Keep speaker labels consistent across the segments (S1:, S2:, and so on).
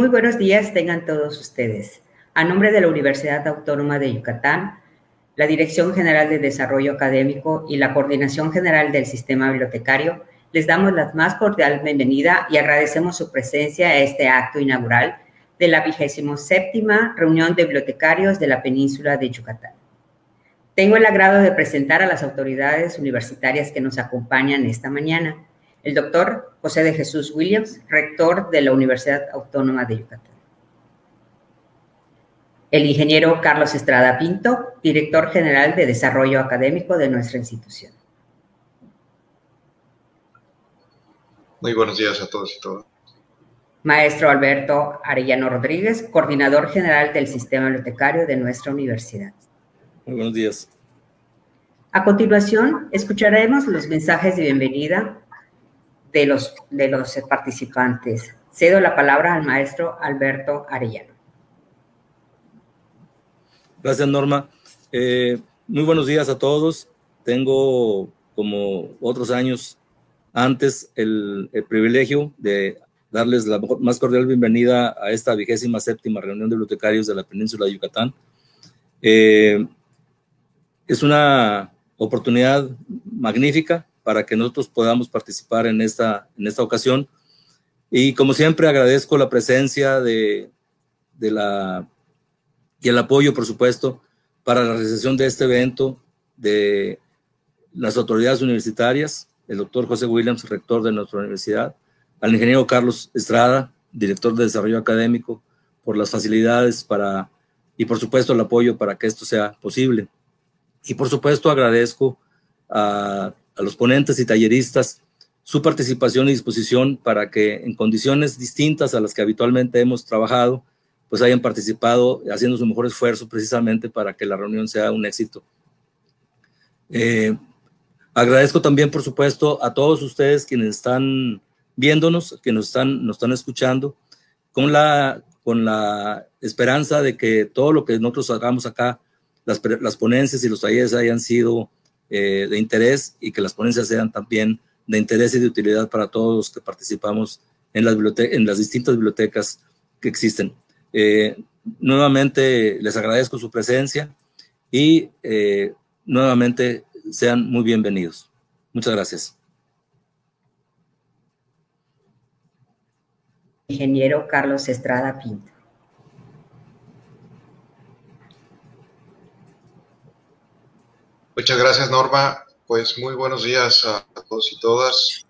S1: Muy buenos días tengan todos ustedes. A nombre de la Universidad Autónoma de Yucatán, la Dirección General de Desarrollo Académico y la Coordinación General del Sistema Bibliotecario, les damos la más cordial bienvenida y agradecemos su presencia a este acto inaugural de la 27 Reunión de Bibliotecarios de la Península de Yucatán. Tengo el agrado de presentar a las autoridades universitarias que nos acompañan esta mañana el doctor José de Jesús Williams, rector de la Universidad Autónoma de Yucatán. El ingeniero Carlos Estrada Pinto, director general de desarrollo académico de nuestra institución.
S2: Muy buenos días a todos y todas.
S1: Maestro Alberto Arellano Rodríguez, coordinador general del sistema bibliotecario de nuestra universidad. Muy buenos días. A continuación, escucharemos los mensajes de bienvenida de los, de los participantes. Cedo la palabra al maestro Alberto Arellano.
S3: Gracias, Norma. Eh, muy buenos días a todos. Tengo, como otros años antes, el, privilegio de darles la más cordial bienvenida a esta vigésima séptima reunión de bibliotecarios de la península de Yucatán. Eh, es una oportunidad magnífica para que nosotros podamos participar en esta, en esta ocasión. Y como siempre agradezco la presencia de, de la, y el apoyo, por supuesto, para la realización de este evento de las autoridades universitarias, el doctor José Williams, rector de nuestra universidad, al ingeniero Carlos Estrada, director de desarrollo académico, por las facilidades para, y por supuesto el apoyo para que esto sea posible. Y por supuesto agradezco a a los ponentes y talleristas su participación y disposición para que en condiciones distintas a las que habitualmente hemos trabajado, pues hayan participado haciendo su mejor esfuerzo precisamente para que la reunión sea un éxito. Eh, agradezco también, por supuesto, a todos ustedes quienes están viéndonos, que nos están, nos están escuchando, con la, con la esperanza de que todo lo que nosotros hagamos acá, las, las ponencias y los talleres hayan sido eh, de interés y que las ponencias sean también de interés y de utilidad para todos los que participamos en las, en las distintas bibliotecas que existen. Eh, nuevamente les agradezco su presencia y eh, nuevamente sean muy bienvenidos. Muchas gracias.
S1: Ingeniero Carlos Estrada Pinto.
S2: Muchas gracias, Norma. Pues muy buenos días a todos y todas.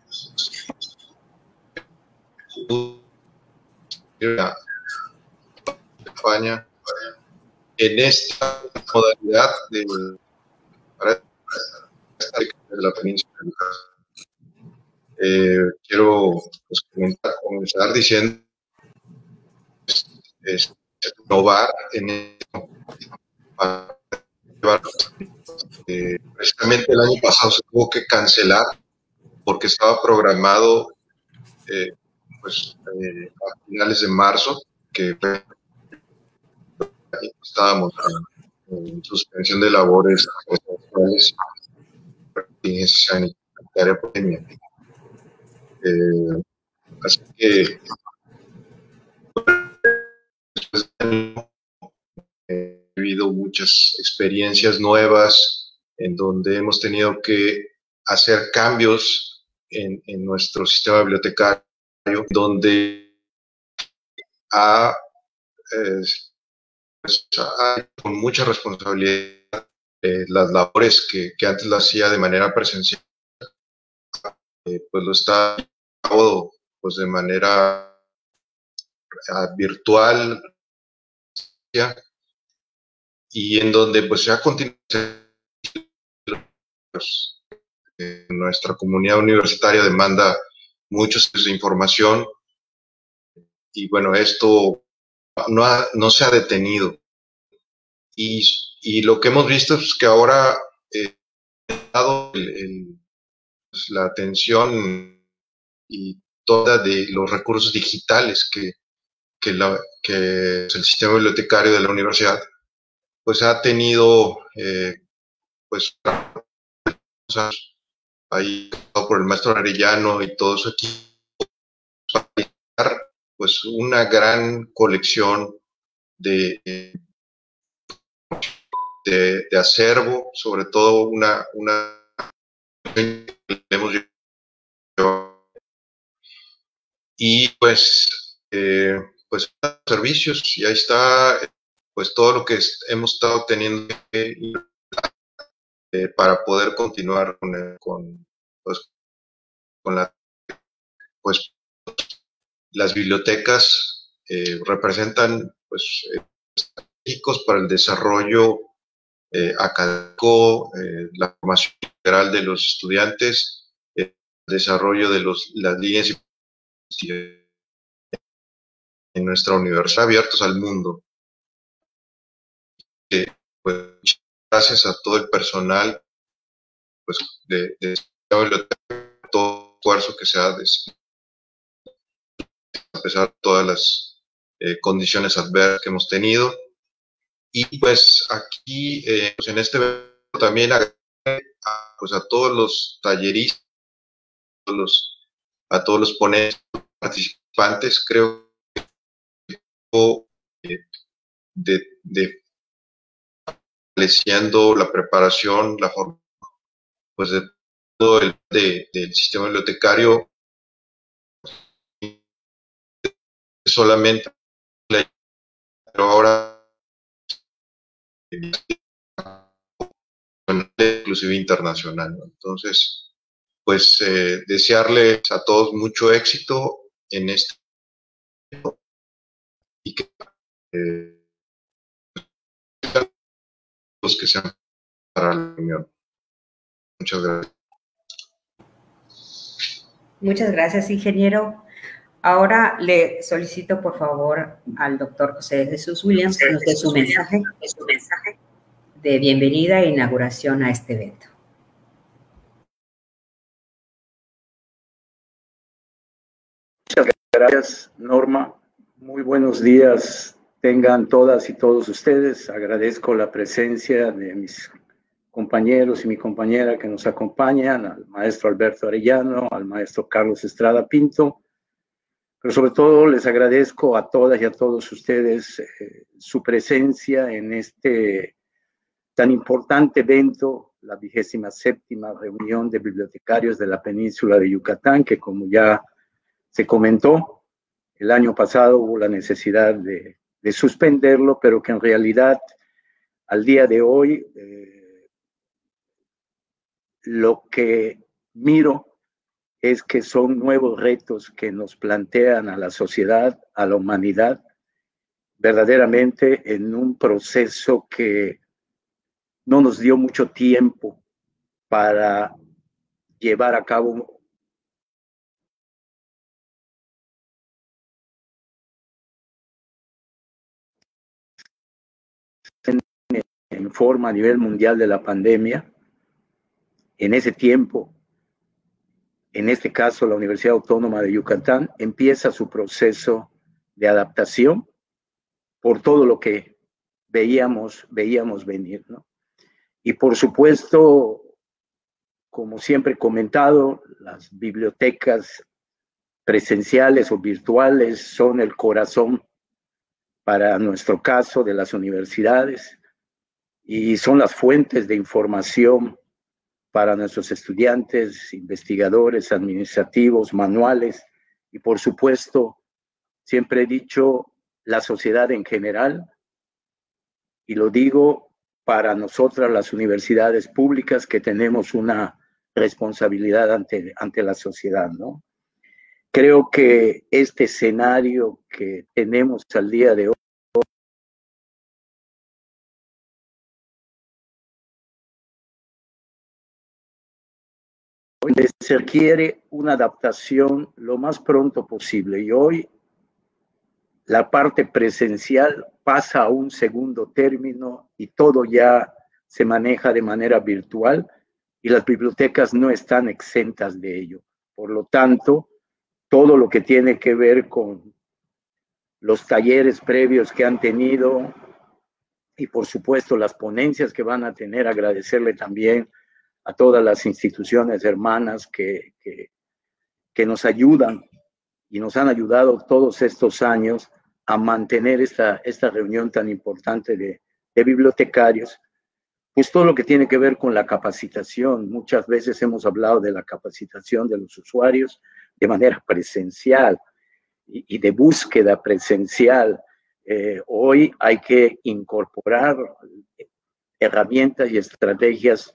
S2: España en esta modalidad de, de la península. Eh, quiero pues, comenzar diciendo es, es, innovar en para eh, precisamente el año pasado se tuvo que cancelar porque estaba programado eh, pues, eh, a finales de marzo, que estábamos en suspensión de labores sanitaria pandemia.
S4: así que habido
S2: muchas experiencias nuevas en donde hemos tenido que hacer cambios en, nuestro sistema bibliotecario, donde ha, con mucha responsabilidad eh, las labores que, antes lo hacía de manera presencial, eh, pues lo está todo pues de manera ah, virtual y en donde pues se ha continuado nuestra comunidad universitaria demanda muchos de información y bueno, esto no, no se ha detenido. Y, y, lo que hemos visto es que ahora eh, el, pues, la atención y toda de los recursos digitales que, que, la, que el sistema bibliotecario de la universidad pues ha tenido, eh, pues, ahí por el maestro Arellano y todo su equipo, pues una gran colección de, eh, de, acervo, sobre todo una, una
S4: y pues,
S2: eh, pues servicios, y ahí está pues todo lo que hemos estado teniendo eh, para poder continuar con, pues, con, la, pues, las bibliotecas eh, representan pues, para el desarrollo eh, académico, eh, la formación general de los estudiantes,
S4: el desarrollo de los, las líneas en nuestra universidad abiertos al mundo. Pues, gracias a todo el personal pues, de,
S2: todo el esfuerzo que se ha a pesar de todas las eh, condiciones adversas que hemos tenido. Y pues aquí, eh, pues, en este también a, pues a todos los
S4: talleristas, a todos los, a todos los ponentes, participantes, creo que eh, de, de, la preparación, la formación pues, de todo el del sistema bibliotecario solamente pero ahora inclusive internacional. Entonces, pues eh, desearles a todos mucho éxito en este y que eh, que sean para la reunión. Muchas gracias.
S1: Muchas gracias, ingeniero. Ahora le solicito, por favor, al doctor José Jesús Williams que nos dé su mensaje, su
S4: mensaje de bienvenida e inauguración a este evento. Muchas gracias, Norma. Muy buenos días tengan todas y todos ustedes. Agradezco
S5: la presencia de mis compañeros y mi compañera que nos acompañan, al maestro Alberto Arellano, al maestro Carlos Estrada Pinto, pero sobre todo les agradezco a todas y a todos ustedes eh, su presencia en este tan importante evento, la vigésima séptima reunión de bibliotecarios de la península de Yucatán, que como ya se comentó, el año pasado hubo la necesidad de de suspenderlo, pero que en realidad al día de hoy eh, lo que miro es que son nuevos retos que nos plantean a la sociedad, a la humanidad, verdaderamente en un proceso que
S4: no nos dio mucho tiempo para llevar a cabo informa forma a nivel mundial de la pandemia, en ese tiempo,
S5: en este caso la Universidad Autónoma de Yucatán, empieza su proceso de adaptación por todo lo que veíamos, veíamos venir. Y por supuesto, como siempre he comentado, las bibliotecas presenciales o virtuales son el corazón para nuestro caso de las universidades y son las fuentes de información para nuestros estudiantes, investigadores, administrativos, manuales y por supuesto, siempre he dicho, la sociedad en general, y lo digo para nosotras las universidades públicas que tenemos una responsabilidad ante, ante la sociedad, ¿no? Creo que este escenario
S4: que tenemos al día de hoy se requiere una adaptación lo más pronto posible. Y hoy
S5: la parte presencial pasa a un segundo término y todo ya se maneja de manera virtual y las bibliotecas no están exentas de ello. Por lo tanto, todo lo que tiene que ver con los talleres previos que han tenido y por supuesto las ponencias que van a tener, agradecerle también a todas las instituciones hermanas que, que, nos ayudan y nos han ayudado todos estos años a mantener esta, esta reunión tan importante de, bibliotecarios, pues todo lo que tiene que ver con la capacitación. Muchas veces hemos hablado de la capacitación de los usuarios de manera presencial y, de búsqueda presencial. Eh, hoy hay que incorporar
S4: herramientas y estrategias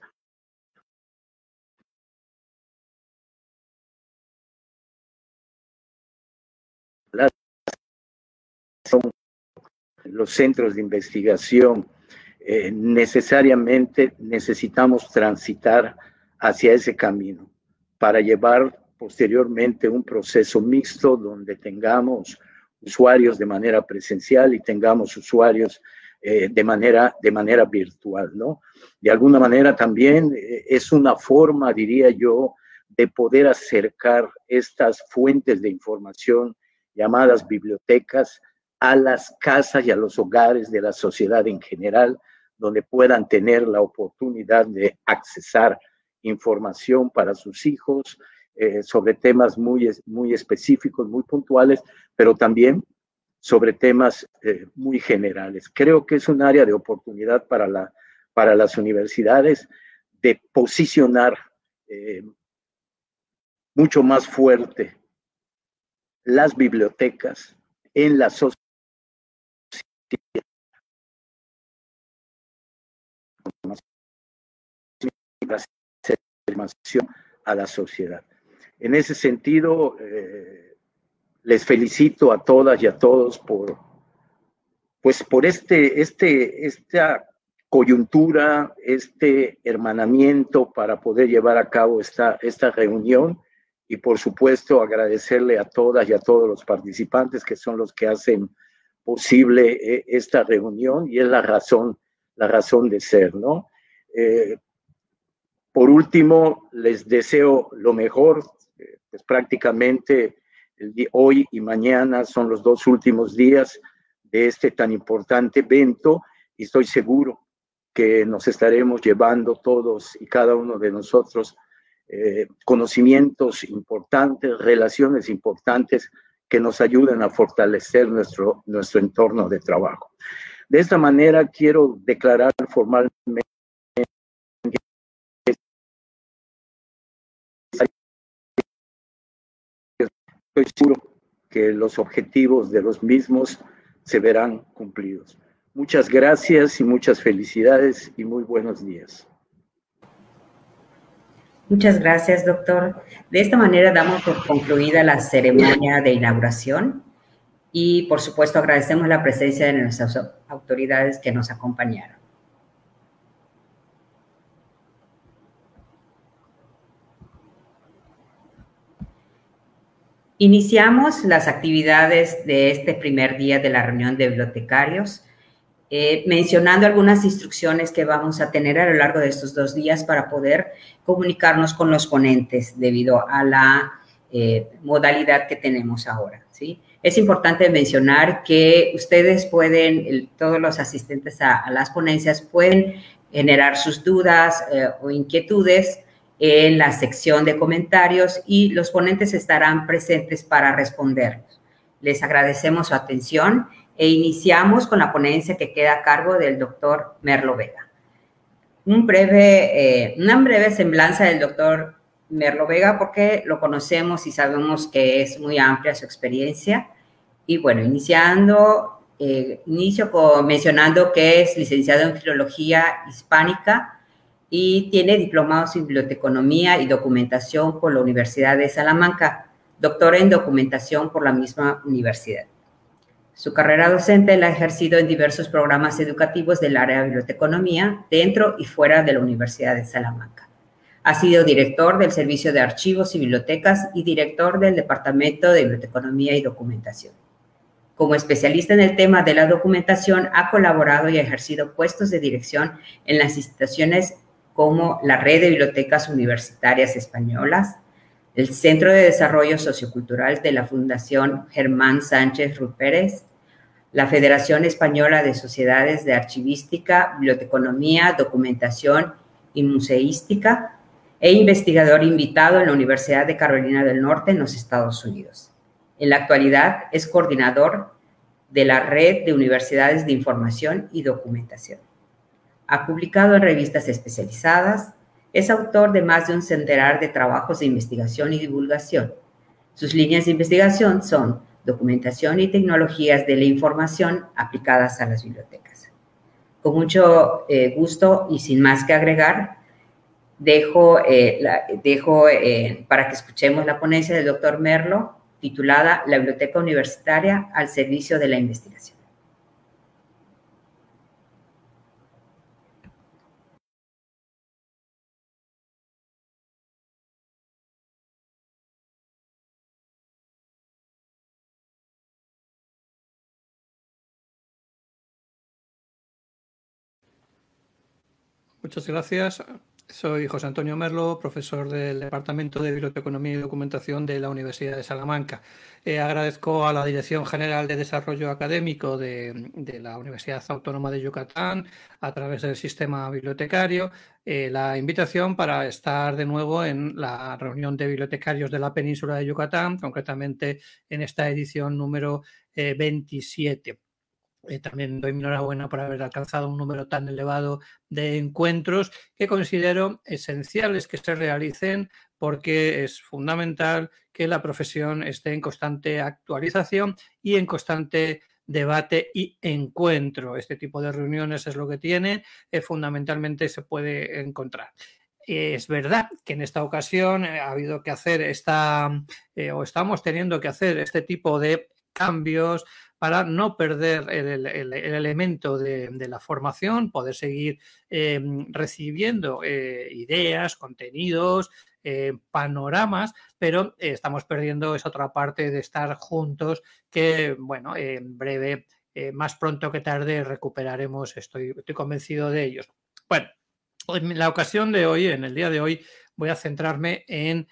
S4: son los centros de investigación, eh,
S5: necesariamente necesitamos transitar hacia ese camino para llevar posteriormente un proceso mixto donde tengamos usuarios de manera presencial y tengamos usuarios eh, de, manera, de manera virtual, ¿no? De alguna manera también eh, es una forma, diría yo, de poder acercar estas fuentes de información llamadas bibliotecas, a las casas y a los hogares de la sociedad en general, donde puedan tener la oportunidad de accesar información para sus hijos eh, sobre temas muy, muy específicos, muy puntuales, pero también sobre temas eh, muy generales. Creo que es un área de oportunidad para, la, para las universidades de posicionar eh,
S4: mucho más fuerte las bibliotecas en la sociedad a la
S5: sociedad. En ese sentido, eh, les felicito a todas y a todos por, pues, por este, este, esta coyuntura, este hermanamiento para poder llevar a cabo esta, esta reunión y por supuesto agradecerle a todas y a todos los participantes que son los que hacen posible eh, esta reunión y es la razón, la razón de ser, ¿no? Eh, por último, les deseo lo mejor, eh, pues prácticamente hoy y mañana son los dos últimos días de este tan importante evento y estoy seguro que nos estaremos llevando todos y cada uno de nosotros eh, conocimientos importantes, relaciones importantes que nos ayuden a fortalecer
S4: nuestro, nuestro entorno de trabajo. De esta manera quiero declarar formalmente estoy seguro que los objetivos
S5: de los mismos se verán cumplidos. Muchas gracias y muchas felicidades y muy buenos días.
S1: Muchas gracias, doctor. De esta manera damos por concluida la ceremonia de inauguración y, por supuesto, agradecemos la presencia de nuestras autoridades que nos acompañaron. Iniciamos las actividades de este primer día de la reunión de bibliotecarios eh, mencionando algunas instrucciones que vamos a tener a lo largo de estos dos días para poder comunicarnos con los ponentes debido a la eh, modalidad que tenemos ahora. ¿sí? Es importante mencionar que ustedes pueden, todos los asistentes a, las ponencias pueden generar sus dudas eh, o inquietudes en la sección de comentarios y los ponentes estarán presentes para responder. Les agradecemos su atención e iniciamos con la ponencia que queda a cargo del doctor Merlo Vega. Un breve, eh, una breve semblanza del doctor Merlo Vega porque lo conocemos y sabemos que es muy amplia su experiencia. Y bueno, iniciando, eh, inicio mencionando que es licenciado en Filología Hispánica y tiene diplomados en Biblioteconomía y Documentación por la Universidad de Salamanca, doctor en Documentación por la misma universidad. Su carrera docente la ha ejercido en diversos programas educativos del área de biblioteconomía, dentro y fuera de la Universidad de Salamanca. Ha sido director del Servicio de Archivos y Bibliotecas y director del Departamento de Biblioteconomía y Documentación. Como especialista en el tema de la documentación, ha colaborado y ha ejercido puestos de dirección en las instituciones como la Red de Bibliotecas Universitarias Españolas, el Centro de Desarrollo Sociocultural de la Fundación Germán Sánchez Rupérez, la Federación Española de Sociedades de Archivística, Biblioteconomía, Documentación y Museística e investigador invitado en la Universidad de Carolina del Norte en los Estados Unidos. En la actualidad es coordinador de la Red de Universidades de Información y Documentación. Ha publicado en revistas especializadas, es autor de más de un centenar de trabajos de investigación y divulgación. Sus líneas de investigación son documentación y tecnologías de la información aplicadas a las bibliotecas. Con mucho eh, gusto y sin más que agregar, dejo, eh, dejo eh, para que escuchemos la ponencia del doctor Merlo titulada La Biblioteca Universitaria al
S4: Servicio de la Investigación.
S6: Muchas gracias. Soy José Antonio Merlo, profesor del Departamento de Biblioteconomía y Documentación de la Universidad de Salamanca. Eh, agradezco a la Dirección General de Desarrollo Académico de, la Universidad Autónoma de Yucatán, a través del sistema bibliotecario, eh, la invitación para estar de nuevo en la reunión de bibliotecarios de la península de Yucatán, concretamente en esta edición número 27. Eh, eh, también doy mi enhorabuena por haber alcanzado un número tan elevado de encuentros que considero esenciales que se realicen porque es fundamental que la profesión esté en constante actualización y en constante debate y encuentro. Este tipo de reuniones es lo que tiene, eh, fundamentalmente se puede encontrar. Eh, es verdad que en esta ocasión eh, ha habido que hacer esta, o estamos teniendo que hacer este tipo de cambios, para no perder el, elemento de, la formación, poder seguir eh, recibiendo eh, ideas, contenidos, eh, panoramas, pero estamos perdiendo esa otra parte de estar juntos que, bueno, en breve, más pronto que tarde, recuperaremos, estoy, convencido de ellos. Bueno, en la ocasión de hoy, en el día de hoy, voy a centrarme en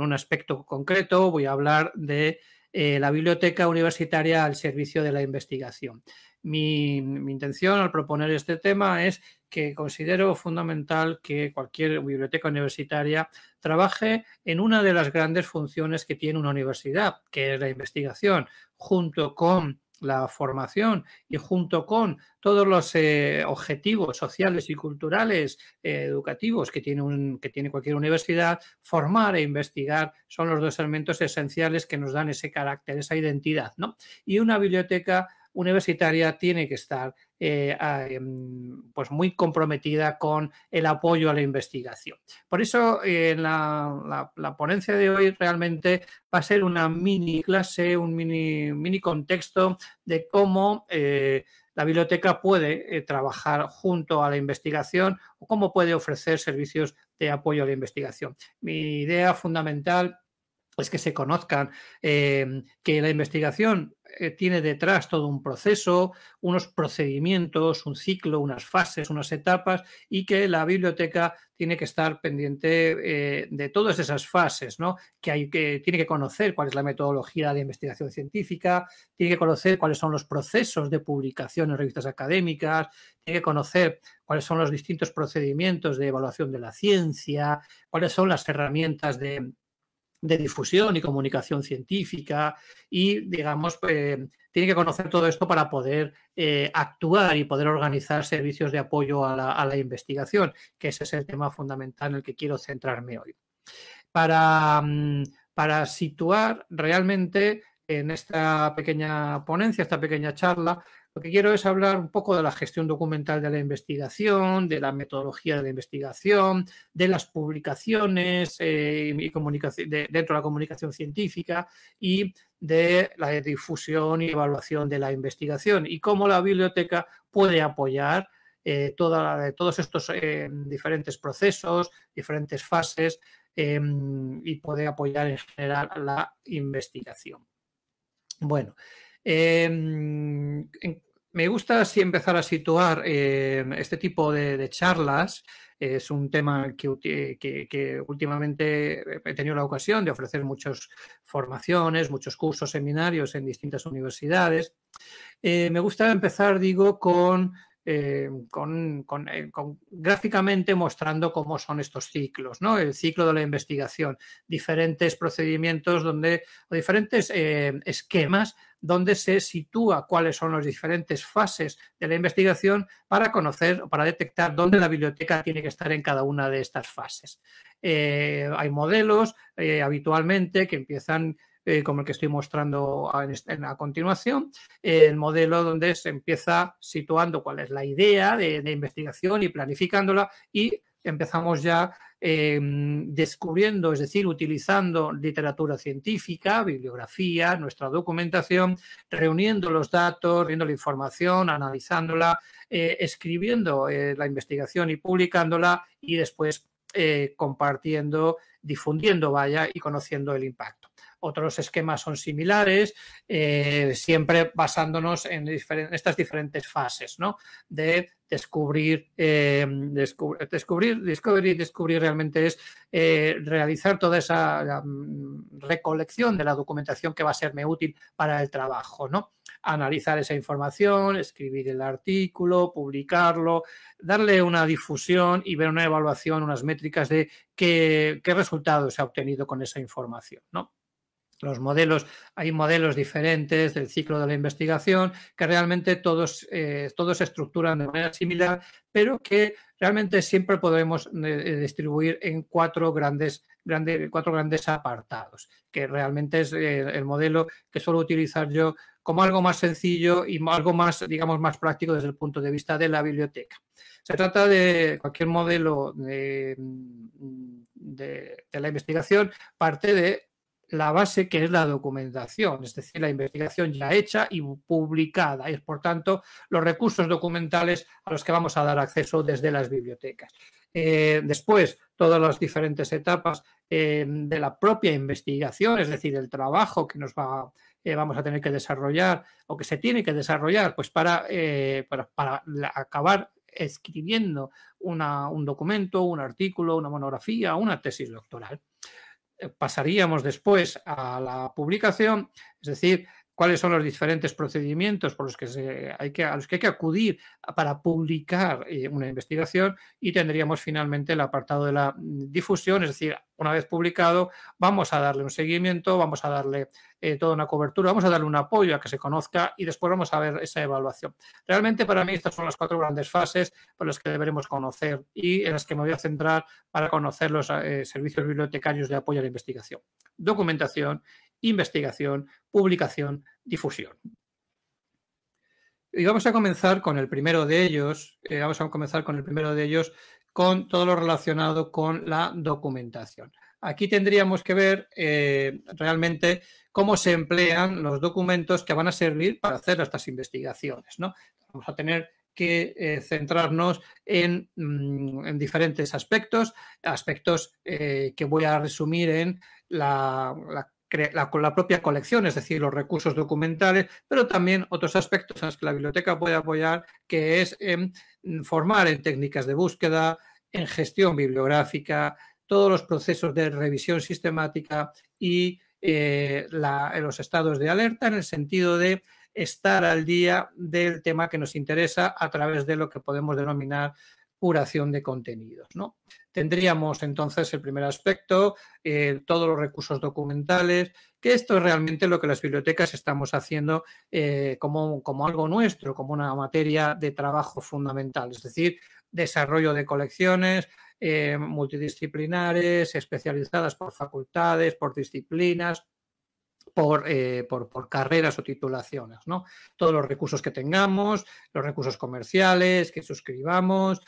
S6: un aspecto concreto, voy a hablar de eh, la biblioteca universitaria al servicio de la investigación. mi, intención al proponer este tema es que considero fundamental que cualquier biblioteca universitaria trabaje en una de las grandes funciones que tiene una universidad, que es la investigación, junto con la formación y junto con todos los eh, objetivos sociales y culturales eh, educativos que tiene, un, que tiene cualquier universidad, formar e investigar son los dos elementos esenciales que nos dan ese carácter, esa identidad. ¿no? Y una biblioteca universitaria tiene que estar eh, em, pues muy comprometida con el apoyo a la investigación. Por eso eh, la, ponencia de hoy realmente va a ser una mini clase, un mini, mini contexto de cómo eh, la biblioteca puede trabajar junto a la investigación o cómo puede ofrecer servicios de apoyo a la investigación. Mi idea fundamental pues que se conozcan, em, que la investigación eh, tiene detrás todo un proceso, unos procedimientos, un ciclo, unas fases, unas etapas y que la biblioteca tiene que estar pendiente eh, de todas esas fases, ¿no? Que, hay, que tiene que conocer cuál es la metodología de investigación científica, tiene que conocer cuáles son los procesos de publicación en revistas académicas, tiene que conocer cuáles son los distintos procedimientos de evaluación de la ciencia, cuáles son las herramientas de de difusión y comunicación científica y, digamos, tiene que conocer todo esto para poder eh, actuar y poder organizar servicios de apoyo a la, investigación, que ese es el tema fundamental en el que quiero centrarme hoy. Para, mm, para situar realmente en esta pequeña ponencia, esta pequeña charla, lo que quiero es hablar un poco de la gestión documental de la investigación, de la metodología de la investigación, de las publicaciones eh, y comunicación, dentro de la comunicación científica y de la difusión y evaluación de la investigación y cómo la biblioteca puede apoyar eh, todos estos eh, diferentes procesos, diferentes fases em, y puede apoyar en general la investigación. Bueno, em, en me gusta así empezar a situar eh, este tipo de, charlas. Es un tema que, últimamente he tenido la ocasión de ofrecer muchas formaciones, muchos cursos, seminarios en distintas universidades. Eh, me gusta empezar, digo, con eh, eh, gráficamente mostrando cómo son estos ciclos, ¿no? El ciclo de la investigación, diferentes procedimientos donde, o diferentes eh, esquemas donde se sitúa cuáles son las diferentes fases de la investigación para conocer o para detectar dónde la biblioteca tiene que estar en cada una de estas fases. hay modelos habitualmente que empiezan eh, como el que estoy mostrando a, en, continuación, el modelo donde se empieza situando cuál es la idea de, investigación y planificándola y empezamos ya eh, descubriendo, es decir, utilizando literatura científica, bibliografía, nuestra documentación, reuniendo los datos, viendo la información, analizándola, eh, escribiendo la investigación y publicándola y después compartiendo, difundiendo, vaya, y conociendo el impacto otros esquemas son similares, eh, siempre basándonos en estas diferentes fases, ¿no? De descubrir, eh, descubrir, descubrir, descubrir realmente es eh, realizar toda esa mm, recolección de la documentación que va a serme útil para el trabajo, ¿no? Analizar esa información, escribir el artículo, publicarlo, darle una difusión y ver una evaluación, unas métricas de qué, qué resultados se ha obtenido con esa información, ¿no? los modelos, hay modelos diferentes del ciclo de la investigación que realmente todos, eh, todos se estructuran de manera similar, pero que realmente siempre podemos eh, eh, distribuir en cuatro grandes, cuatro grandes apartados, que realmente es el modelo que suelo utilizar yo como algo más sencillo y algo más, digamos, más práctico desde el punto de vista de la biblioteca. Se trata de cualquier modelo de la investigación, parte de la base que es la documentación, es decir, la investigación ya hecha y publicada. Es, por tanto, los recursos documentales a los que vamos a dar acceso desde las bibliotecas. Eh, después, todas las diferentes etapas eh, de la propia investigación, es decir, el trabajo que nos va, eh, vamos a tener que desarrollar o que se tiene que desarrollar pues para, para, acabar escribiendo un documento, un artículo, una monografía, una tesis doctoral pasaríamos después a la publicación, es decir, cuáles son los diferentes procedimientos por los que hay que, a los que hay que acudir para publicar eh, una investigación y tendríamos finalmente el apartado de la difusión, es decir, una vez publicado, vamos a darle un seguimiento, vamos a darle eh, toda una cobertura, vamos a darle un apoyo a que se conozca y después vamos a ver esa evaluación. Realmente para mí estas son las cuatro grandes fases por las que deberemos conocer y en las que me voy a centrar para conocer los eh, servicios bibliotecarios de apoyo a la investigación. Documentación, investigación, publicación, difusión. Y vamos a comenzar con el primero de ellos, eh, vamos a comenzar con el primero de ellos, con todo lo relacionado con la documentación. Aquí tendríamos que ver eh, realmente cómo se emplean los documentos que van a servir para hacer estas investigaciones. ¿no? Vamos a tener que eh, centrarnos mm, en, diferentes aspectos, aspectos que voy a resumir en la, la, la, la, propia colección, es decir, los recursos documentales, pero también otros aspectos en los que la biblioteca puede apoyar, que es formar en técnicas de búsqueda, en gestión bibliográfica, todos los procesos de revisión sistemática y eh, los estados de alerta en el sentido de estar al día del tema que nos interesa a través de lo que podemos denominar curación de contenidos. ¿no? Tendríamos entonces el primer aspecto, eh, todos los recursos documentales, que esto es realmente lo que las bibliotecas estamos haciendo eh, como, algo nuestro, como una materia de trabajo fundamental, es decir, desarrollo de colecciones, eh, multidisciplinares, especializadas por facultades, por disciplinas, eh, por, carreras o titulaciones, ¿no? Todos los recursos que tengamos, los recursos comerciales, que suscribamos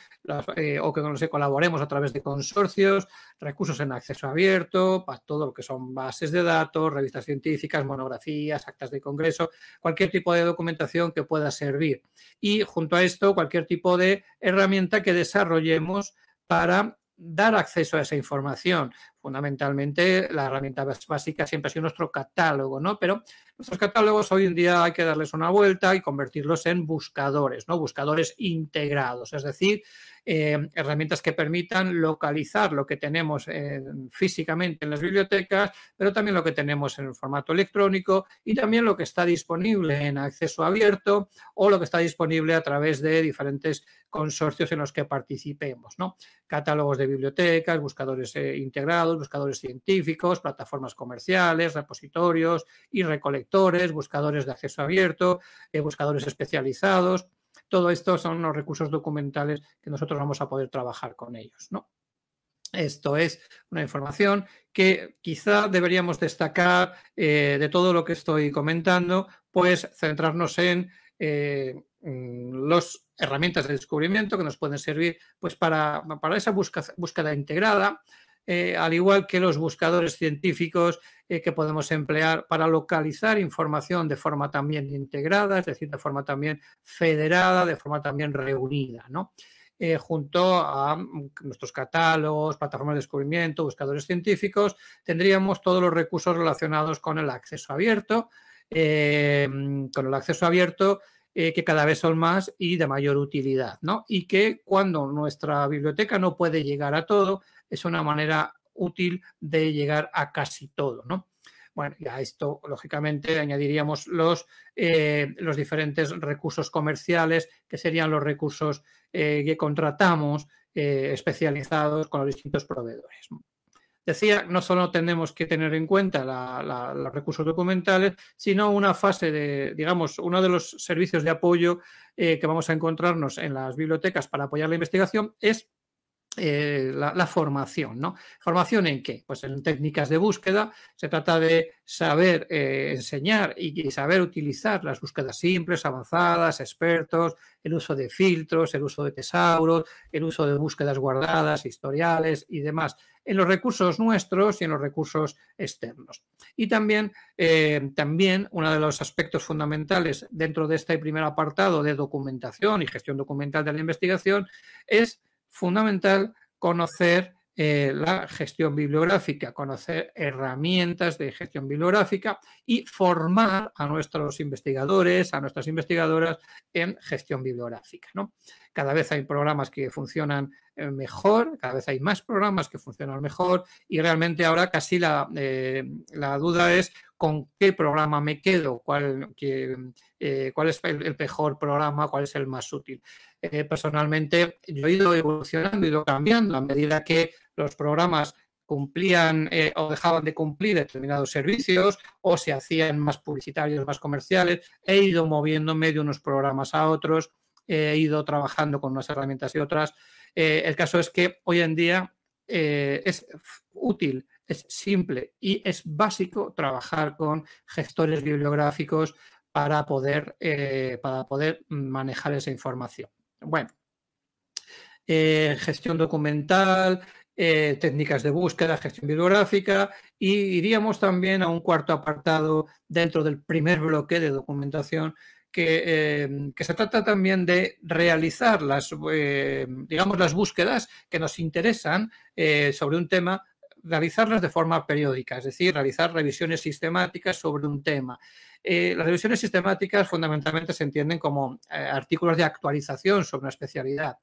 S6: eh, o que colaboremos a través de consorcios, recursos en acceso abierto, para todo lo que son bases de datos, revistas científicas, monografías, actas de congreso, cualquier tipo de documentación que pueda servir. Y junto a esto, cualquier tipo de herramienta que desarrollemos para dar acceso a esa información fundamentalmente la herramienta básica siempre ha sido nuestro catálogo, ¿no? Pero nuestros catálogos hoy en día hay que darles una vuelta y convertirlos en buscadores, ¿no? Buscadores integrados, es decir, eh, herramientas que permitan localizar lo que tenemos eh, físicamente en las bibliotecas, pero también lo que tenemos en el formato electrónico y también lo que está disponible en acceso abierto o lo que está disponible a través de diferentes consorcios en los que participemos, ¿no? Catálogos de bibliotecas, buscadores eh, integrados, buscadores científicos, plataformas comerciales, repositorios y recolectores, buscadores de acceso abierto, eh, buscadores especializados. Todo esto son los recursos documentales que nosotros vamos a poder trabajar con ellos, Esto es una información que quizá deberíamos destacar eh, de todo lo que estoy comentando, pues centrarnos en eh, mm, las herramientas de descubrimiento que nos pueden servir pues, para, esa búsqueda integrada, eh, al igual que los buscadores científicos eh, que podemos emplear para localizar información de forma también integrada, es decir, de forma también federada, de forma también reunida, ¿no? Eh, junto a mm, nuestros catálogos, plataformas de descubrimiento, buscadores científicos, tendríamos todos los recursos relacionados con el acceso abierto, mm, con el acceso abierto que cada vez son más y de mayor utilidad, ¿no? Y que cuando nuestra biblioteca no puede llegar a todo, es una manera útil de llegar a casi todo, ¿no? Bueno, y a esto, lógicamente, añadiríamos los, eh, los, diferentes recursos comerciales, que serían los recursos eh, que contratamos eh, especializados con los distintos proveedores. Decía, no solo tenemos que tener en cuenta los recursos documentales, sino una fase de, digamos, uno de los servicios de apoyo que vamos a encontrarnos en las bibliotecas para apoyar la investigación es eh, la, formación. ¿no? ¿Formación en qué? Pues en técnicas de búsqueda. Se trata de saber eh, enseñar y saber utilizar las búsquedas simples, avanzadas, expertos, el uso de filtros, el uso de tesauros, el uso de búsquedas guardadas, historiales y demás, en los recursos nuestros y en los recursos externos. Y también, eh, también uno de los aspectos fundamentales dentro de este primer apartado de documentación y gestión documental de la investigación es fundamental conocer eh, la gestión bibliográfica, conocer herramientas de gestión bibliográfica y formar a nuestros investigadores, a nuestras investigadoras en gestión bibliográfica. ¿no? cada vez hay programas que funcionan eh, mejor, cada vez hay más programas que funcionan mejor y realmente ahora casi la, eh, duda es con qué programa me quedo, cuál, eh, cuál es el, mejor programa, cuál es el más útil. personalmente yo he ido evolucionando, he ido cambiando a medida que los programas cumplían o dejaban de cumplir determinados servicios o se hacían más publicitarios, más comerciales. He ido moviéndome de unos programas a otros he ido trabajando con unas herramientas y otras. Eh, el caso es que hoy en día eh, es útil es simple y es básico trabajar con gestores bibliográficos para poder, eh, para poder manejar esa información. Bueno, gestión documental, técnicas de búsqueda, gestión bibliográfica y iríamos también a un cuarto apartado dentro del primer bloque de documentación Em, que, se trata también de realizar las, eh, digamos, las búsquedas que nos interesan eh, sobre un tema realizarlas de forma periódica, es decir, realizar revisiones sistemáticas sobre un tema. Eh, las revisiones sistemáticas fundamentalmente se entienden como artículos de actualización sobre una especialidad,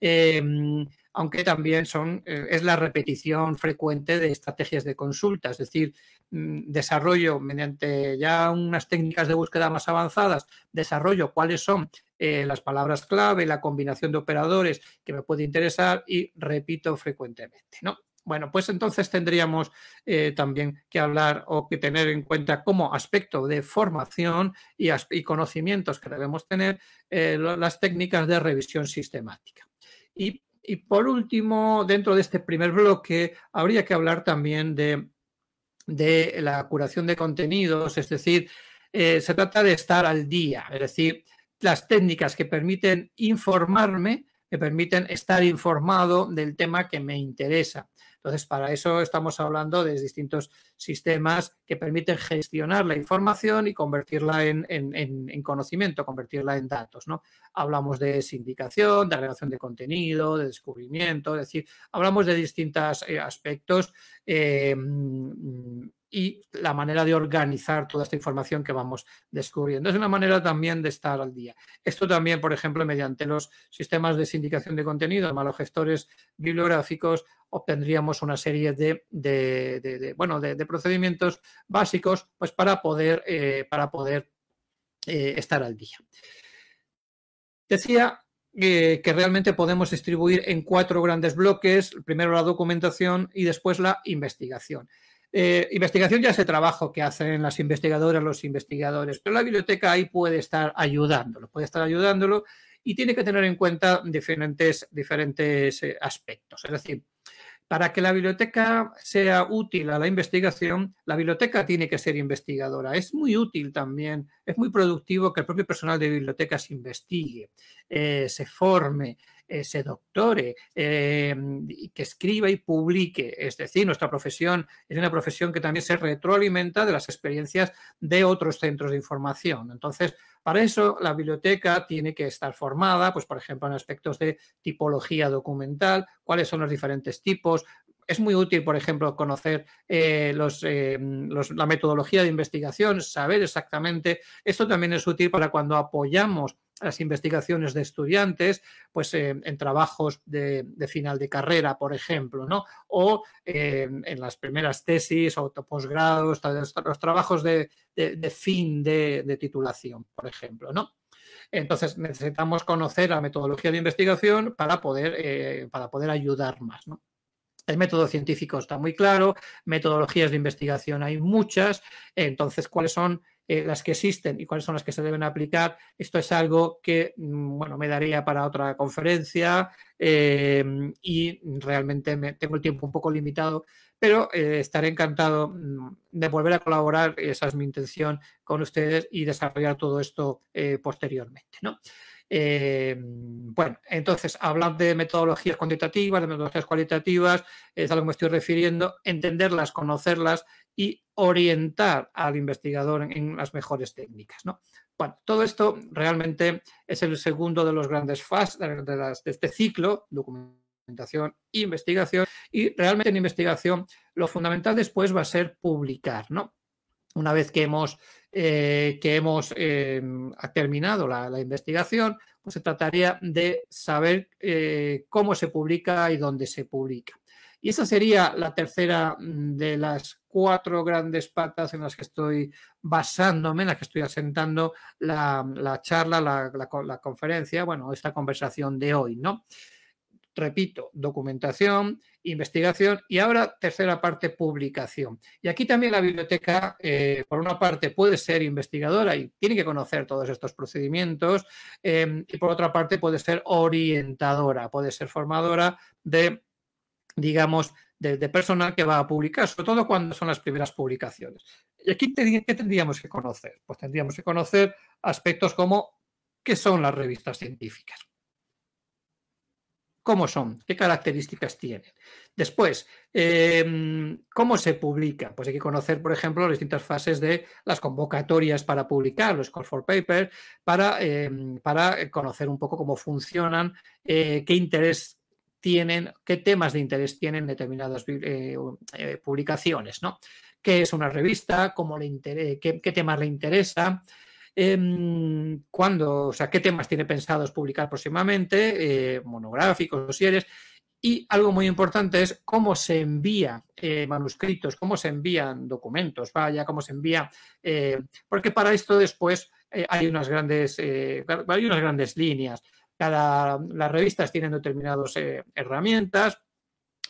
S6: em, aunque también son, es la repetición frecuente de estrategias de consulta, es decir, Mm, desarrollo mediante ya unas técnicas de búsqueda más avanzadas, desarrollo cuáles son eh, las palabras clave, la combinación de operadores que me puede interesar y repito frecuentemente, ¿no? Bueno, pues entonces tendríamos eh, también que hablar o que tener en cuenta como aspecto de formación y, conocimientos que debemos tener eh, las técnicas de revisión sistemática. y por último, dentro de este primer bloque, habría que hablar también de de la curación de contenidos, es decir, eh, se trata de estar al día, es decir, las técnicas que permiten informarme, me permiten estar informado del tema que me interesa. Entonces, para eso estamos hablando de distintos sistemas que permiten gestionar la información y convertirla en, conocimiento, convertirla en datos. ¿no? Hablamos de sindicación, de agregación de contenido, de descubrimiento, es decir, hablamos de distintos eh, aspectos. Eh, mm, y la manera de organizar toda esta información que vamos descubriendo. Es una manera también de estar al día. Esto también, por ejemplo, mediante los sistemas de sindicación de contenido, los gestores bibliográficos, obtendríamos una serie de, bueno, de, procedimientos básicos pues, para poder, eh, para poder eh, estar al día. Decía eh, que realmente podemos distribuir en cuatro grandes bloques, primero la documentación y después la investigación. Eh, investigación ya es el trabajo que hacen las investigadoras, los investigadores, pero la biblioteca ahí puede estar ayudándolo, puede estar ayudándolo y tiene que tener en cuenta diferentes, diferentes eh, aspectos. Es decir, para que la biblioteca sea útil a la investigación, la biblioteca tiene que ser investigadora. Es muy útil también, es muy productivo que el propio personal de bibliotecas investigue, eh, se forme, se doctore, eh, que escriba y publique. Es decir, nuestra profesión es una profesión que también se retroalimenta de las experiencias de otros centros de información. Entonces, para eso la biblioteca tiene que estar formada, pues por ejemplo, en aspectos de tipología documental, cuáles son los diferentes tipos, es muy útil, por ejemplo, conocer eh, eh, los, la metodología de investigación, saber exactamente. Esto también es útil para cuando apoyamos las investigaciones de estudiantes, pues eh, en trabajos de, final de carrera, por ejemplo, ¿no? O em, en las primeras tesis, posgrados, los trabajos de, fin de, titulación, por ejemplo, ¿no? Entonces necesitamos conocer la metodología de investigación para poder, eh, para poder ayudar más, El método científico está muy claro, metodologías de investigación hay muchas, entonces, ¿cuáles son eh, las que existen y cuáles son las que se deben aplicar. Esto es algo que, mm, bueno, me daría para otra conferencia eh, y realmente tengo el tiempo un poco limitado, pero eh, estaré encantado mm, de volver a colaborar, esa es mi intención, con ustedes y desarrollar todo esto posteriormente, bueno, entonces, hablar de metodologías cuantitativas, de metodologías cualitativas, es a lo que me estoy refiriendo, entenderlas, conocerlas y orientar al investigador en, las mejores técnicas. ¿no? Bueno, todo esto realmente es el segundo de los grandes fases de, este ciclo, documentación, e investigación, y realmente en investigación lo fundamental después va a ser publicar, ¿no? Una vez que hemos, eh, que hemos eh, terminado la, investigación, pues se trataría de saber eh, cómo se publica y dónde se publica. Y esa sería la tercera mm, de las cuatro grandes patas en las que estoy basándome, en las que estoy asentando la, charla, la, conferencia, bueno, esta conversación de hoy, ¿no? Repito, documentación, investigación y ahora tercera parte, publicación. Y aquí también la biblioteca, eh, por una parte, puede ser investigadora y tiene que conocer todos estos procedimientos eh, y por otra parte puede ser orientadora, puede ser formadora de digamos, de, personal que va a publicar, sobre todo cuando son las primeras publicaciones. ¿Y aquí qué tendríamos que conocer? Pues tendríamos que conocer aspectos como qué son las revistas científicas. ¿Cómo son? ¿Qué características tienen? Después, em, ¿cómo se publica? Pues hay que conocer, por ejemplo, las distintas fases de las convocatorias para publicar, los call for papers, em, para, conocer un poco cómo funcionan, eh, qué interés tienen, qué temas de interés tienen determinadas eh, eh, publicaciones, ¿no? ¿Qué es una revista? qué, temas le interesa? Em, o sea, ¿qué temas tiene pensados publicar próximamente? Eh, monográficos, eres... Y algo muy importante es cómo se envía eh, manuscritos, cómo se envían documentos, vaya, cómo se envía, porque para esto después hay, unas grandes, hay unas grandes líneas cada, las revistas tienen determinadas eh, herramientas,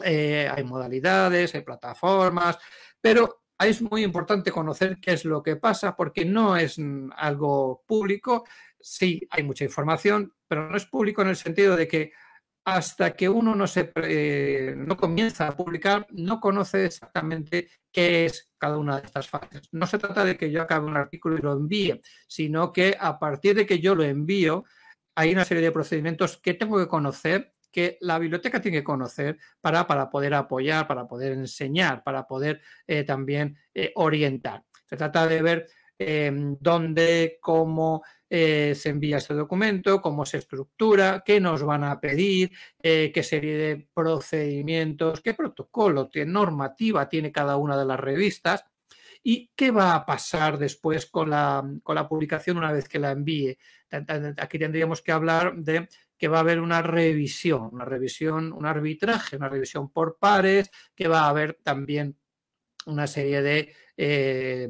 S6: eh, hay modalidades, hay plataformas, pero es muy importante conocer qué es lo que pasa porque no es algo público. Sí, hay mucha información, pero no es público en el sentido de que hasta que uno no, se, eh, no comienza a publicar, no conoce exactamente qué es cada una de estas fases. No se trata de que yo acabe un artículo y lo envíe, sino que a partir de que yo lo envío, hay una serie de procedimientos que tengo que conocer, que la biblioteca tiene que conocer para, para poder apoyar, para poder enseñar, para poder eh, también eh, orientar. Se trata de ver em, dónde, cómo eh, se envía este documento, cómo se estructura, qué nos van a pedir, qué serie de procedimientos, qué protocolo, qué normativa tiene cada una de las revistas. ¿Y qué va a pasar después con la, publicación una vez que la envíe? Aquí tendríamos que hablar de que va a haber una revisión, una revisión, un arbitraje, una revisión por pares, que va a haber también una serie de, eh,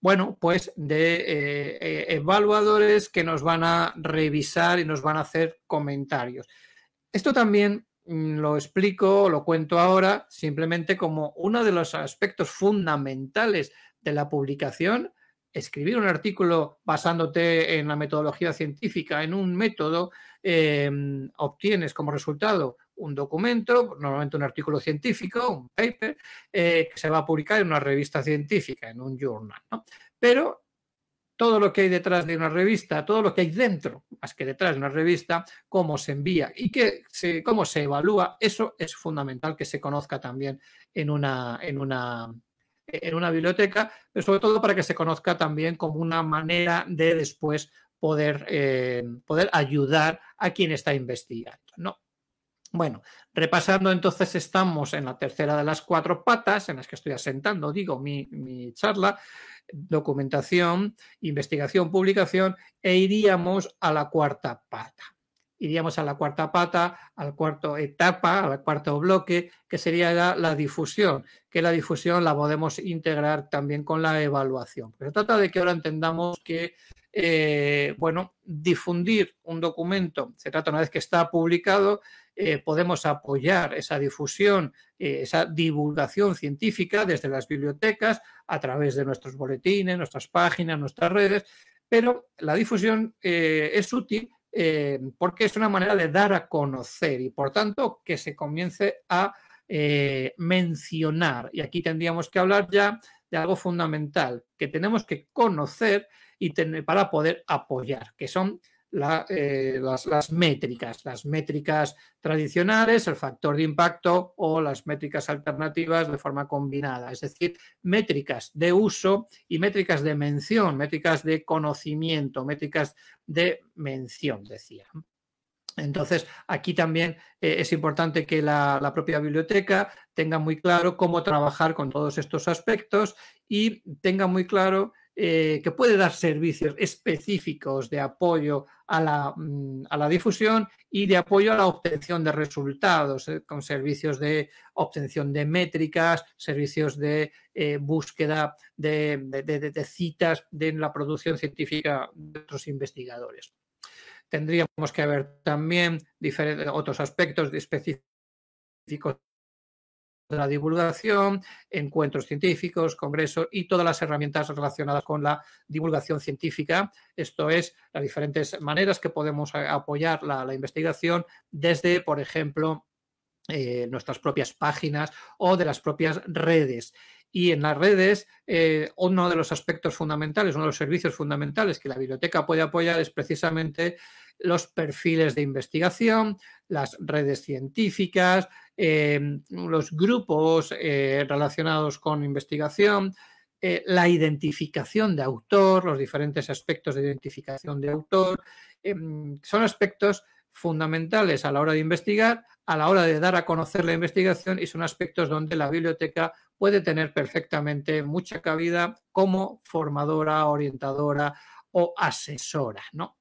S6: bueno, pues de eh, e, evaluadores que nos van a revisar y nos van a hacer comentarios. Esto también mm, lo explico, lo cuento ahora, simplemente como uno de los aspectos fundamentales de la publicación, escribir un artículo basándote en la metodología científica, en un método, em, obtienes como resultado un documento, normalmente un artículo científico, un paper, eh, que se va a publicar en una revista científica, en un journal. Pero todo lo que hay detrás de una revista, todo lo que hay dentro, más que detrás de una revista, cómo se envía y que cómo se evalúa, eso es fundamental que se conozca también en una, en una en una biblioteca, pero sobre todo para que se conozca también como una manera de después poder, eh, poder ayudar a quien está investigando. ¿no? Bueno, repasando entonces estamos en la tercera de las cuatro patas en las que estoy asentando, digo, mi, mi charla, documentación, investigación, publicación, e iríamos a la cuarta pata iríamos a la cuarta pata, al cuarto etapa, al cuarto bloque, que sería la, difusión, que la difusión la podemos integrar también con la evaluación. Pues se trata de que ahora entendamos que, eh, bueno, difundir un documento, se trata una vez que está publicado, eh, podemos apoyar esa difusión, eh, esa divulgación científica desde las bibliotecas, a través de nuestros boletines, nuestras páginas, nuestras redes, pero la difusión es útil eh, porque es una manera de dar a conocer y por tanto que se comience a eh, mencionar. Y aquí tendríamos que hablar ya de algo fundamental que tenemos que conocer y tener, para poder apoyar, que son eh, las, métricas, las métricas tradicionales, el factor de impacto o las métricas alternativas de forma combinada, es decir, métricas de uso y métricas de mención, métricas de conocimiento, métricas de mención, decía. Entonces, aquí también eh, es importante que la, la propia biblioteca tenga muy claro cómo trabajar con todos estos aspectos y tenga muy claro eh, que puede dar servicios específicos de apoyo mm, a la, difusión y de apoyo a la obtención de resultados, eh, con servicios de obtención de métricas, servicios de eh, búsqueda de, citas de la producción científica de otros investigadores. Tendríamos que haber también otros aspectos específicos de la divulgación, encuentros científicos, congresos y todas las herramientas relacionadas con la divulgación científica. Esto es las diferentes maneras que podemos eh, apoyar la, investigación desde, por ejemplo, eh, nuestras propias páginas o de las propias redes. Y en las redes, eh, uno de los aspectos fundamentales, uno de los servicios fundamentales que la biblioteca puede apoyar es precisamente los perfiles de investigación, las redes científicas, Em, los grupos eh, relacionados con investigación, eh, la identificación de autor, los diferentes aspectos de identificación de autor, em, son aspectos fundamentales a la hora de investigar, a la hora de dar a conocer la investigación y son aspectos donde la biblioteca puede tener perfectamente mucha cabida como formadora, orientadora o asesora, ¿no?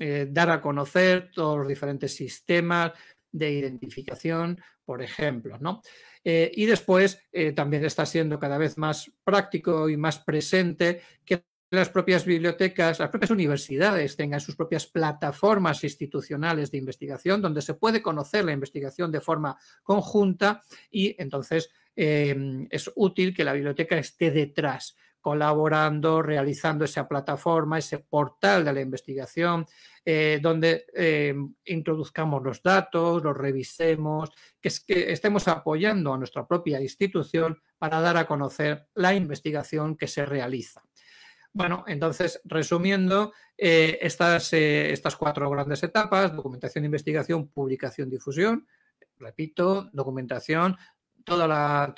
S6: Eh, dar a conocer todos los diferentes sistemas, de identificación, por ejemplo. ¿no? Eh, y después eh, también está siendo cada vez más práctico y más presente que las propias bibliotecas, las propias universidades tengan sus propias plataformas institucionales de investigación donde se puede conocer la investigación de forma conjunta y entonces eh, es útil que la biblioteca esté detrás colaborando, realizando esa plataforma, ese portal de la investigación, eh, donde eh, introduzcamos los datos, los revisemos, que, es que estemos apoyando a nuestra propia institución para dar a conocer la investigación que se realiza. Bueno, entonces, resumiendo, eh, estas, estas cuatro grandes etapas, documentación, investigación, publicación, difusión, repito, documentación, todo, la,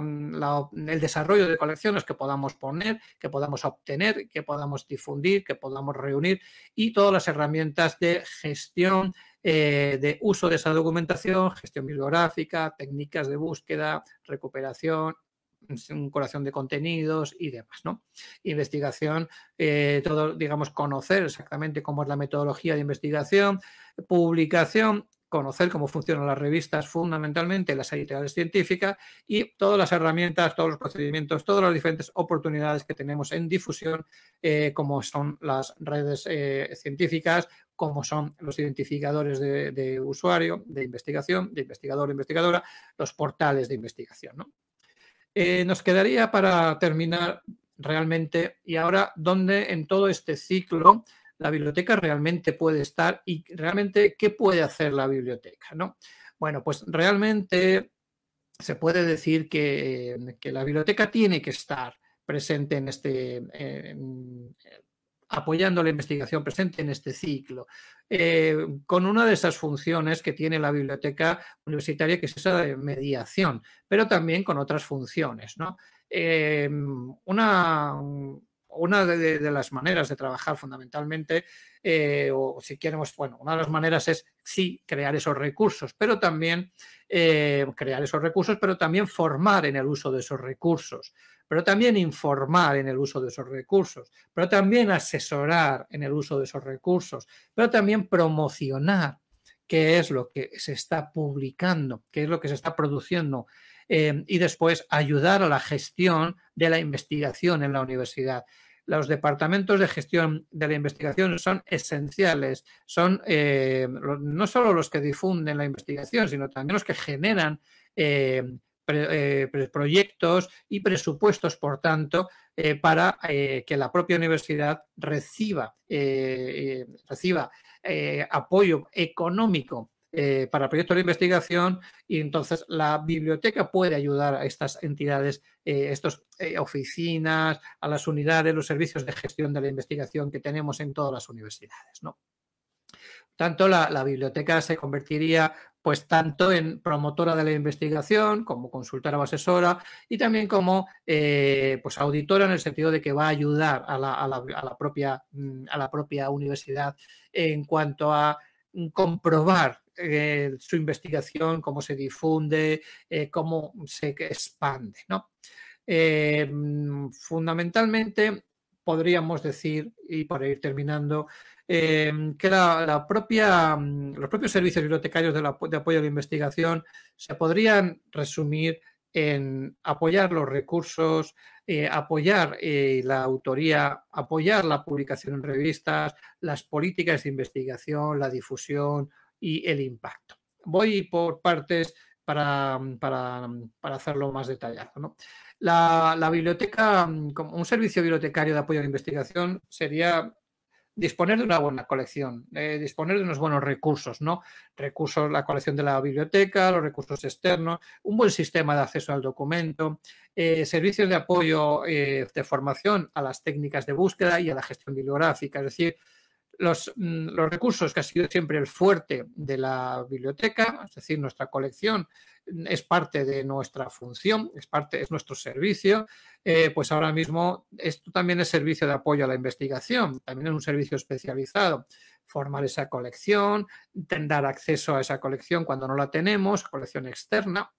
S6: mm, el desarrollo de colecciones que podamos poner, que podamos obtener, que podamos difundir, que podamos reunir y todas las herramientas de gestión, eh, de uso de esa documentación, gestión bibliográfica, técnicas de búsqueda, recuperación, un de contenidos y demás, ¿no? Investigación, eh, todo, digamos, conocer exactamente cómo es la metodología de investigación, publicación conocer cómo funcionan las revistas, fundamentalmente las editoriales científicas y todas las herramientas, todos los procedimientos, todas las diferentes oportunidades que tenemos en difusión, eh, como son las redes eh, científicas, como son los identificadores de, usuario, de investigación, de investigador, investigadora, los portales de investigación. Eh, nos quedaría para terminar realmente, y ahora, ¿dónde en todo este ciclo la biblioteca realmente puede estar y realmente qué puede hacer la biblioteca, ¿no? Bueno, pues realmente se puede decir que, em, la biblioteca tiene que estar presente en este, em, apoyando la investigación presente en este ciclo, eh, con una de esas funciones que tiene la biblioteca universitaria, que es esa de mediación, pero también con otras funciones. ¿no? Em, una, una de, las maneras de trabajar fundamentalmente, eh, o si queremos, bueno, una de las maneras es sí crear esos recursos, pero también eh, crear esos recursos, pero también formar en el uso de esos recursos, pero también informar en el uso de esos recursos, pero también asesorar en el uso de esos recursos, pero también promocionar qué es lo que se está publicando, qué es lo que se está produciendo eh, y después ayudar a la gestión de la investigación en la universidad los departamentos de gestión de la investigación son esenciales, son eh, no solo los que difunden la investigación, sino también los que generan eh, eh, proyectos y presupuestos, por tanto, para que la propia universidad reciba, reciba apoyo económico eh, para proyectos de investigación y entonces la biblioteca puede ayudar a estas entidades, a eh, estas eh, oficinas, a las unidades, los servicios de gestión de la investigación que tenemos en todas las universidades. ¿no? Tanto la, biblioteca se convertiría pues tanto en promotora de la investigación como consultora o asesora y también como pues auditora en el sentido de que va a ayudar a la, propia, mm, a la propia, universidad en cuanto a comprobar eh, su investigación, cómo se difunde, eh, cómo se expande. Eh, mm, fundamentalmente, podríamos decir, y para ir terminando, que la, propia, mm, los propios servicios bibliotecarios de, de apoyo a la investigación se podrían resumir en apoyar los recursos, eh, apoyar eh, la autoría, apoyar la publicación en revistas, las políticas de investigación, la difusión y el impacto. Voy por partes para, hacerlo más detallado. La, la biblioteca, mm, como un servicio bibliotecario de apoyo a la investigación, sería disponer de una buena colección, eh, disponer de unos buenos recursos, ¿no? Recursos, la colección de la biblioteca, los recursos externos, un buen sistema de acceso al documento, eh, servicios de apoyo eh, de formación a las técnicas de búsqueda y a la gestión bibliográfica, es decir, los, mm, los, recursos, que ha sido siempre el fuerte de la biblioteca, es decir, nuestra colección mm, es parte de nuestra función, es parte, es nuestro servicio, eh, pues ahora mismo esto también es servicio de apoyo a la investigación, también es un servicio especializado. Formar esa colección, dar acceso a esa colección cuando no la tenemos, colección externa,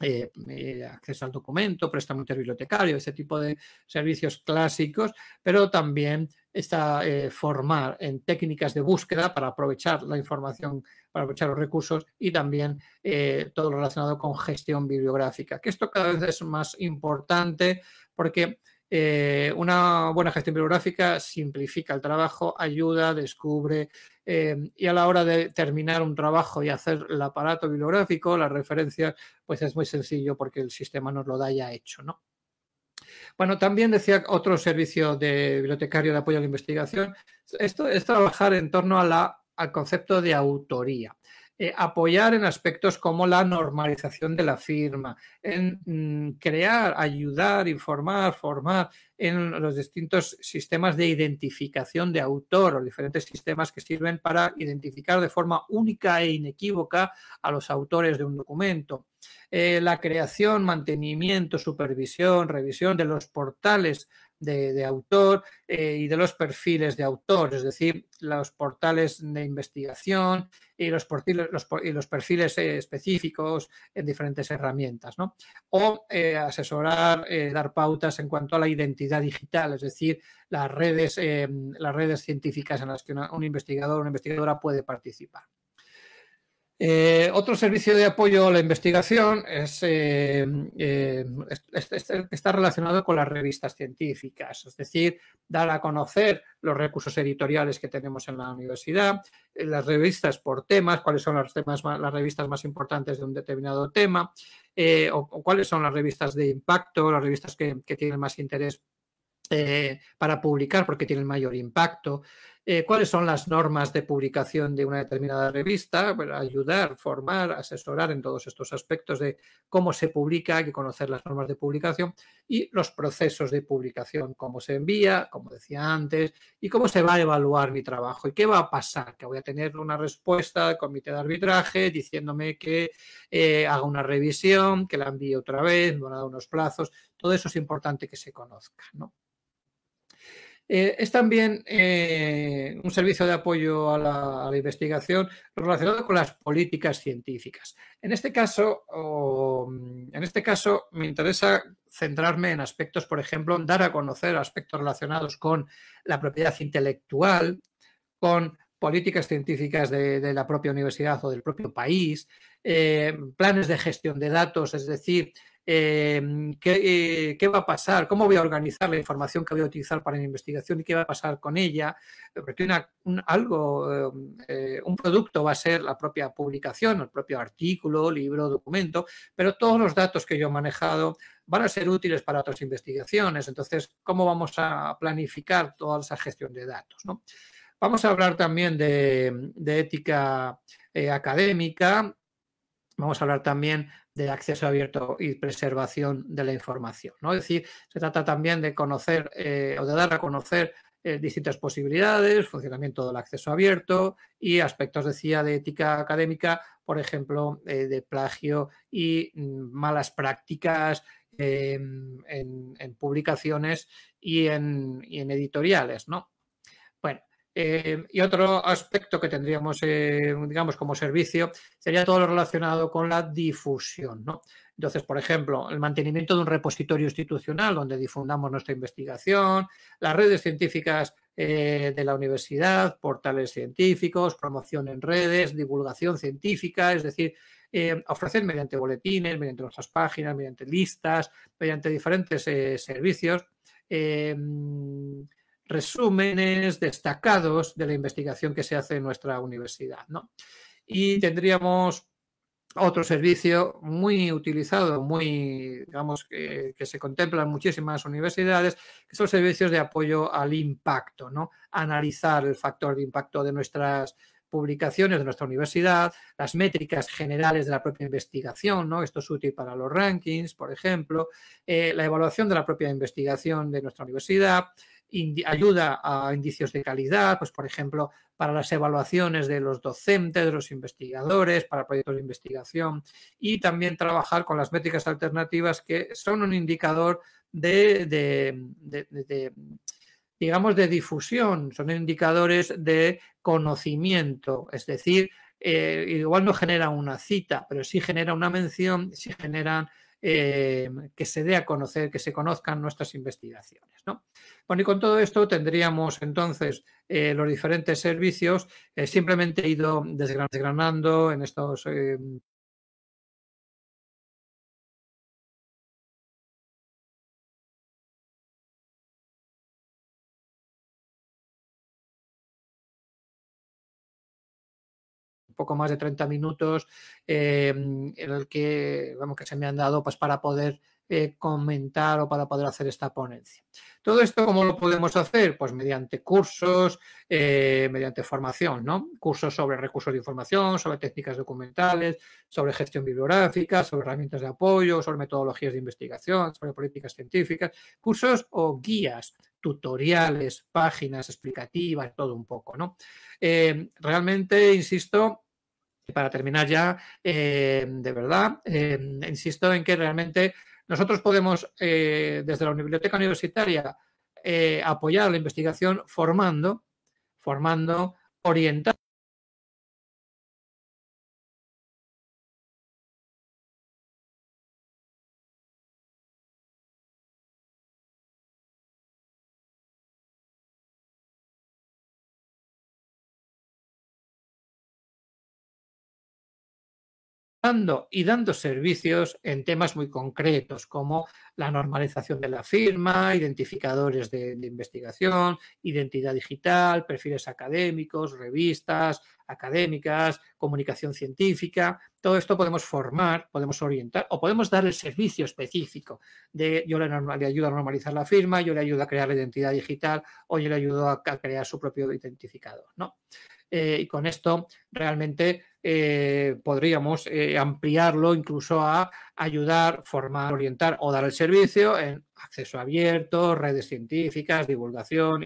S6: eh, eh, acceso al documento, préstamo interbibliotecario, ese tipo de servicios clásicos, pero también está eh, formar en técnicas de búsqueda para aprovechar la información, para aprovechar los recursos y también todo lo relacionado con gestión bibliográfica, que esto cada vez es más importante porque eh, una buena gestión bibliográfica simplifica el trabajo, ayuda, descubre eh, y a la hora de terminar un trabajo y hacer el aparato bibliográfico, las referencias, pues es muy sencillo porque el sistema nos lo da ya hecho, ¿no? Bueno, también decía otro servicio de bibliotecario de apoyo a la investigación, esto es trabajar en torno al concepto de autoría. Eh, apoyar en aspectos como la normalización de la firma, en mm, crear, ayudar, informar, formar en los distintos sistemas de identificación de autor, o diferentes sistemas que sirven para identificar de forma única e inequívoca a los autores de un documento. Eh, la creación, mantenimiento, supervisión, revisión de los portales de, autor eh, y de los perfiles de autor, es decir, los portales de investigación y los, los, perfiles eh, específicos en diferentes herramientas. ¿no? O eh, asesorar, dar pautas en cuanto a la identidad digital, es decir, las redes, las redes científicas en las que un investigador o una investigadora puede participar. Eh, otro servicio de apoyo a la investigación es, eh, eh, está relacionado con las revistas científicas, es decir, dar a conocer los recursos editoriales que tenemos en la universidad, las revistas por temas, cuáles son los temas, las revistas más importantes de un determinado tema, o, cuáles son las revistas de impacto, las revistas que, tienen más interés para publicar porque tienen mayor impacto. Eh, cuáles son las normas de publicación de una determinada revista, para ayudar, formar, asesorar en todos estos aspectos de cómo se publica, hay que conocer las normas de publicación y los procesos de publicación, cómo se envía, como decía antes, y cómo se va a evaluar mi trabajo y qué va a pasar, que voy a tener una respuesta del comité de arbitraje diciéndome que eh, haga una revisión, que la envíe otra vez, me van a dar unos plazos, todo eso es importante que se conozca, ¿no? Eh, es también eh, un servicio de apoyo a la, investigación relacionado con las políticas científicas. En este caso, oh, en este caso me interesa centrarme en aspectos, por ejemplo, dar a conocer aspectos relacionados con la propiedad intelectual, con políticas científicas de, la propia universidad o del propio país, eh, planes de gestión de datos, es decir, Em, eh, qué, va a pasar, cómo voy a organizar la información que voy a utilizar para mi investigación y qué va a pasar con ella, porque un, algo, eh, un producto va a ser la propia publicación, el propio artículo, libro, documento, pero todos los datos que yo he manejado van a ser útiles para otras investigaciones. Entonces, ¿cómo vamos a planificar toda esa gestión de datos? Vamos a hablar también de, de ética eh, académica Vamos a hablar también de acceso abierto y preservación de la información. ¿no? Es decir, se trata también de conocer eh, o de dar a conocer eh, distintas posibilidades, funcionamiento del acceso abierto y aspectos, decía, de ética académica, por ejemplo, eh, de plagio y mm, malas prácticas em, en, publicaciones y en, y en editoriales. ¿no? Eh, y otro aspecto que tendríamos, eh, digamos, como servicio sería todo lo relacionado con la difusión. ¿no? Entonces, por ejemplo, el mantenimiento de un repositorio institucional donde difundamos nuestra investigación, las redes científicas eh, de la universidad, portales científicos, promoción en redes, divulgación científica, es decir, ofrecer mediante boletines, mediante nuestras páginas, mediante listas, mediante diferentes servicios resúmenes destacados de la investigación que se hace en nuestra universidad. ¿no? Y tendríamos otro servicio muy utilizado, muy, digamos, que, se contempla en muchísimas universidades, que son servicios de apoyo al impacto, ¿no? Analizar el factor de impacto de nuestras publicaciones de nuestra universidad, las métricas generales de la propia investigación, ¿no? Esto es útil para los rankings, por ejemplo, eh, la evaluación de la propia investigación de nuestra universidad, ayuda a indicios de calidad, pues por ejemplo, para las evaluaciones de los docentes, de los investigadores, para proyectos de investigación y también trabajar con las métricas alternativas que son un indicador de, digamos, de difusión, son indicadores de conocimiento, es decir, eh, igual no genera una cita, pero sí genera una mención, sí generan eh, que se dé a conocer, que se conozcan nuestras investigaciones. ¿no? Bueno, y con todo esto tendríamos entonces eh, los diferentes servicios. Eh, simplemente he ido desgranando en estos poco más de 30 minutos eh, en el que, que se me han dado pues, para poder eh, comentar o para poder hacer esta ponencia. Todo esto, ¿cómo lo podemos hacer? Pues mediante cursos, eh, mediante formación, ¿no? Cursos sobre recursos de información, sobre técnicas documentales, sobre gestión bibliográfica, sobre herramientas de apoyo, sobre metodologías de investigación, sobre políticas científicas, cursos o guías tutoriales, páginas explicativas, todo un poco, eh, realmente, insisto, para terminar ya, eh, de verdad, eh, insisto en que realmente nosotros podemos, desde la biblioteca universitaria, apoyar la investigación formando, formando, orientando y dando servicios en temas muy concretos como la normalización de la firma, identificadores de, investigación, identidad digital, perfiles académicos, revistas académicas, comunicación científica. Todo esto podemos formar, podemos orientar o podemos dar el servicio específico de yo le, ayudo a normalizar la firma, yo le ayudo a crear la identidad digital o yo le ayudo a, a crear su propio identificador. ¿no? Eh, y con esto realmente eh, podríamos eh, ampliarlo incluso a ayudar, formar, orientar o dar el servicio en acceso abierto, redes científicas, divulgación,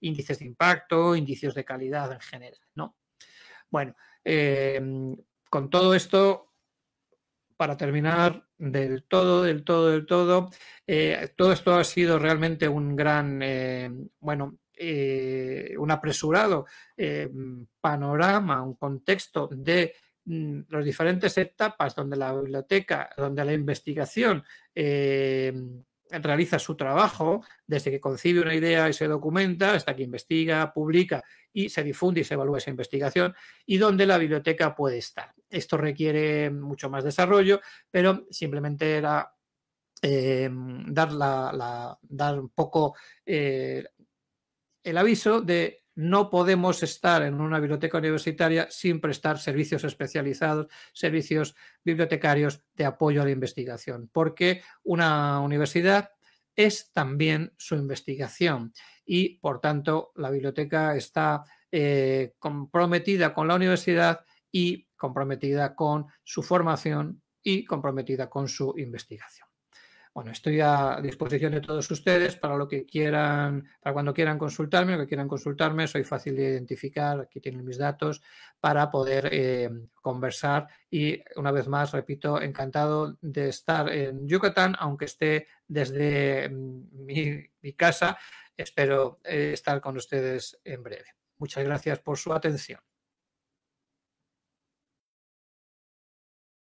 S6: índices de impacto, índices de calidad en general, ¿no? Bueno, con todo esto, para terminar del todo, del todo, del todo, todo esto ha sido realmente un gran, bueno, eh, un apresurado eh, panorama, un contexto de mm, las diferentes etapas donde la biblioteca, donde la investigación eh, realiza su trabajo, desde que concibe una idea y se documenta, hasta que investiga, publica y se difunde y se evalúa esa investigación, y donde la biblioteca puede estar. Esto requiere mucho más desarrollo, pero simplemente era dar, un poco el aviso de no podemos estar en una biblioteca universitaria sin prestar servicios especializados, servicios bibliotecarios de apoyo a la investigación, porque una universidad es también su investigación y, por tanto, la biblioteca está eh, comprometida con la universidad y comprometida con su formación y comprometida con su investigación. Bueno, estoy a disposición de todos ustedes para lo que quieran, para cuando quieran consultarme, o que quieran consultarme, soy fácil de identificar, aquí tienen mis datos, para poder eh, conversar. Y una vez más, repito, encantado de estar en Yucatán, aunque esté desde mm, mi, casa, espero eh, estar con ustedes en breve. Muchas gracias por su atención.